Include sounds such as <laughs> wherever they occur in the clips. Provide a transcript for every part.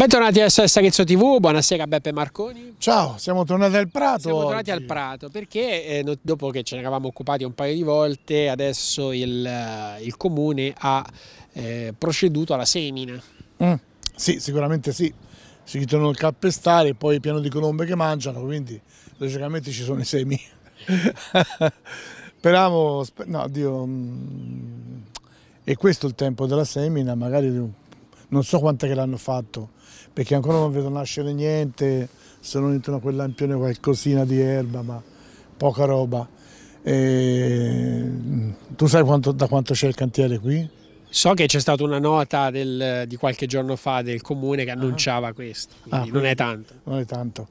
Bentornati a SS Arezzo TV, buonasera Beppe Marconi. Ciao, siamo tornati al Prato. Siamo tornati oggi. al Prato perché eh, dopo che ce ne eravamo occupati un paio di volte, adesso il, eh, il comune ha eh, proceduto alla semina. Mm, sì, sicuramente sì. Si ritornano il calpestare e poi il piano di colombe che mangiano, quindi logicamente ci sono i semi. <laughs> Speriamo, no, Dio, mm, è questo il tempo della semina, magari non so quante che l'hanno fatto, perché ancora non vedo nascere niente, se non intorno a quel lampione qualcosina di erba, ma poca roba. E... Mm, tu sai quanto, da quanto c'è il cantiere qui? So che c'è stata una nota del, di qualche giorno fa del comune che ah. annunciava ah. questo, ah, non è tanto. Non è tanto.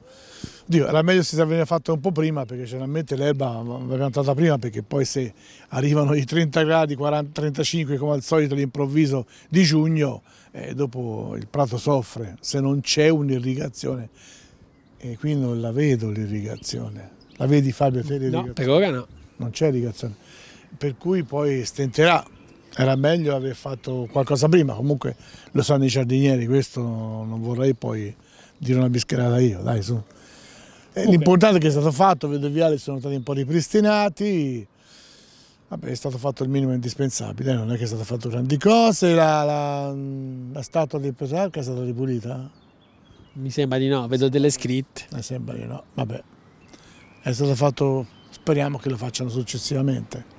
Dio, era meglio se si veniva fatto un po' prima perché generalmente l'erba l'abbiamo andata prima perché poi se arrivano i 30 gradi, 40, 35 come al solito all'improvviso di giugno, eh, dopo il prato soffre se non c'è un'irrigazione. E qui non la vedo l'irrigazione. La vedi Fabio te No, per ora no. Non c'è irrigazione. Per cui poi stenterà era meglio aver fatto qualcosa prima, comunque lo sanno i giardinieri, questo non vorrei poi dire una bischerata io, dai su. Eh, l'importante è che è stato fatto, vedo i viali sono stati un po' ripristinati, Vabbè, è stato fatto il minimo indispensabile, eh, non è che è stato fatto grandi cose, la, la, mm, la statua di Petrarca è stata ripulita? Mi sembra di no, vedo delle scritte. Mi sembra di no, vabbè. È stato fatto, speriamo che lo facciano successivamente.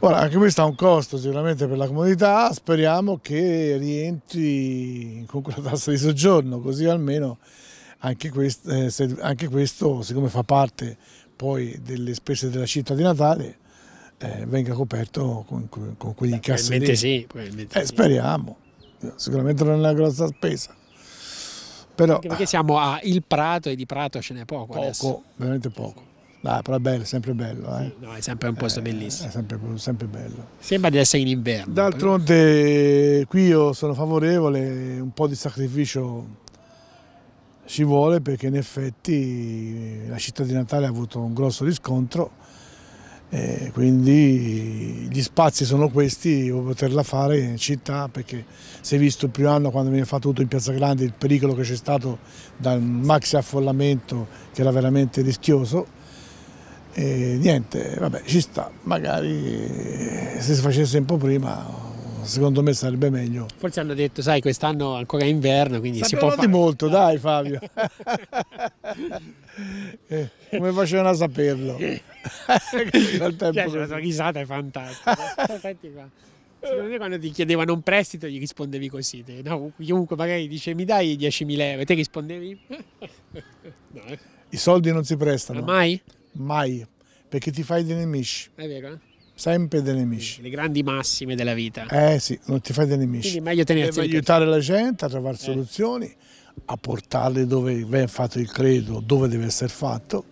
Ora, anche questo ha un costo sicuramente per la comunità, speriamo che rientri con quella tassa di soggiorno, così almeno anche questo, eh, se, anche questo siccome fa parte poi delle spese della città di Natale, eh, venga coperto con, con, quegli incassi. Probabilmente sì, probabilmente eh, sì. Speriamo, sicuramente non è una grossa spesa. Però, anche perché siamo a Il Prato e di Prato ce n'è poco. Poco, adesso. veramente poco. Dai, però è bello, sempre bello. Eh? No, è sempre un posto eh, bellissimo. È sempre, sempre, bello. Sembra di essere in inverno. D'altronde però... qui io sono favorevole, un po' di sacrificio ci vuole perché in effetti la città di Natale ha avuto un grosso riscontro e quindi gli spazi sono questi per poterla fare in città perché si è visto il primo anno quando viene fatto tutto in Piazza Grande il pericolo che c'è stato dal maxi affollamento che era veramente rischioso e niente, vabbè, ci sta, magari eh, se si facesse un po' prima secondo me sarebbe meglio. Forse hanno detto, sai, quest'anno ancora è inverno, quindi Sappiamo si può fare. di molto, dai Fabio. <laughs> eh, come facevano a saperlo? <laughs> Al tempo cioè, la sua risata è fantastica. <laughs> Secondo me quando ti chiedevano un prestito gli rispondevi così, te, no? chiunque magari dice mi dai 10.000 euro e te rispondevi? no. I soldi non si prestano. Mai? mai, perché ti fai dei nemici. È vero, eh? Sempre dei nemici. Le grandi massime della vita. Eh sì, non ti fai dei nemici. Quindi meglio tenersi. Devi aiutare la gente a trovare eh. soluzioni, a portarle dove viene fatto il credo, dove deve essere fatto,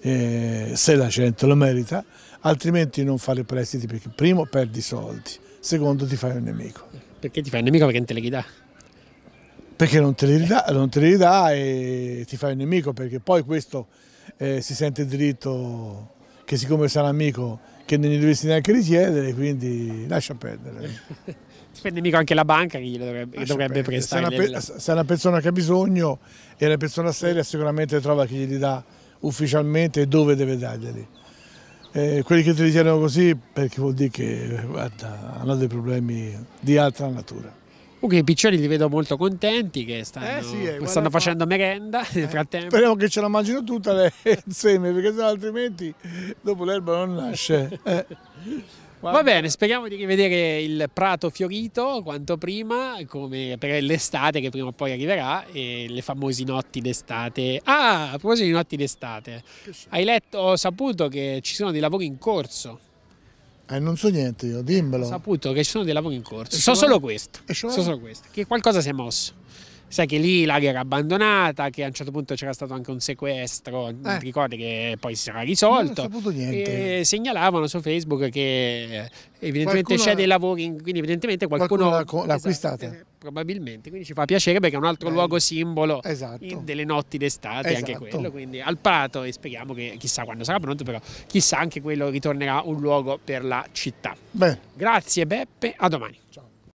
eh, se la gente lo merita, altrimenti non fare prestiti perché primo perdi soldi, secondo ti fai un nemico. Perché ti fai un nemico? Perché non te le ridà perché non te le ridà, non te li ridà e ti fai un nemico perché poi questo eh, si sente diritto che siccome sarà amico che non gli dovresti neanche richiedere, quindi lascia perdere. Ti <laughs> prende mica anche la banca che gli dovrebbe, lascia dovrebbe prestare. Se, nella... se è una persona che ha bisogno e una persona seria sicuramente trova chi gli dà ufficialmente e dove deve darglieli. Eh, quelli che ti richiedono così perché vuol dire che guarda, hanno dei problemi di altra natura. Comunque i piccioni li vedo molto contenti che stanno, eh sì, eh, stanno facendo fa... merenda nel eh, frattempo. Speriamo che ce la mangino tutta le <laughs> seme perché sennò altrimenti dopo l'erba non nasce. Eh. Va bene, speriamo di rivedere il prato fiorito quanto prima, come per l'estate che prima o poi arriverà, e le famose notti d'estate. Ah, a proposito di notti d'estate, hai letto, ho saputo che ci sono dei lavori in corso. Eh, non so niente io, dimmelo. Ho saputo che ci sono dei lavori in corso. so solo questo. So solo questo. Che qualcosa si è mosso sai che lì l'area era abbandonata, che a un certo punto c'era stato anche un sequestro, eh. ricordi che poi si era risolto. Non ho saputo niente. E segnalavano su Facebook che eh, evidentemente qualcuno c'è dei lavori, quindi evidentemente qualcuno, qualcuno l'ha, acquistata. Esatto, eh, probabilmente, quindi ci fa piacere perché è un altro Beh. luogo simbolo esatto. delle notti d'estate, esatto. anche quello, quindi al prato e speriamo che chissà quando sarà pronto, però chissà anche quello ritornerà un luogo per la città. Beh. Grazie Beppe, a domani. Ciao.